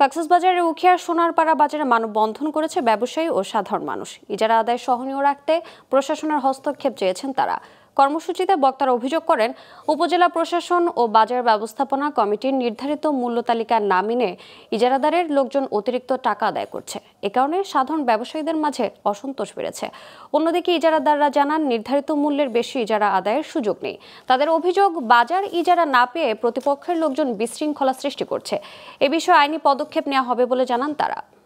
কক্সবাজারের উখিয়া সোনারপাড়া বাজারে মানববন্ধন করেছে ব্যবসায়ী ও সাধারণ মানুষ ইজারা আদায় সহনীয় রাখতে প্রশাসনের হস্তক্ষেপ চেয়েছেন তারা কর্মসূচিতে বক্তারা অভিযোগ করেন উপজেলা প্রশাসন ও বাজার ব্যবস্থাপনা কমিটির নির্ধারিত মূল্য তালিকা না মেনে ইজারাদারের লোকজন অতিরিক্ত টাকা আদায় করছে এ কারণে সাধারণ ব্যবসায়ীদের মাঝে অসন্তোষ বেড়েছে অন্যদিকে ইজারাদাররা জানান নির্ধারিত মূল্যের বেশি ইজারা আদায়ের সুযোগ নেই তাদের অভিযোগ বাজার ইজারা না পেয়ে প্রতিপক্ষের লোকজন বিশৃঙ্খলা সৃষ্টি করছে এ বিষয়ে আইনি পদক্ষেপ নেওয়া হবে বলে জানান তারা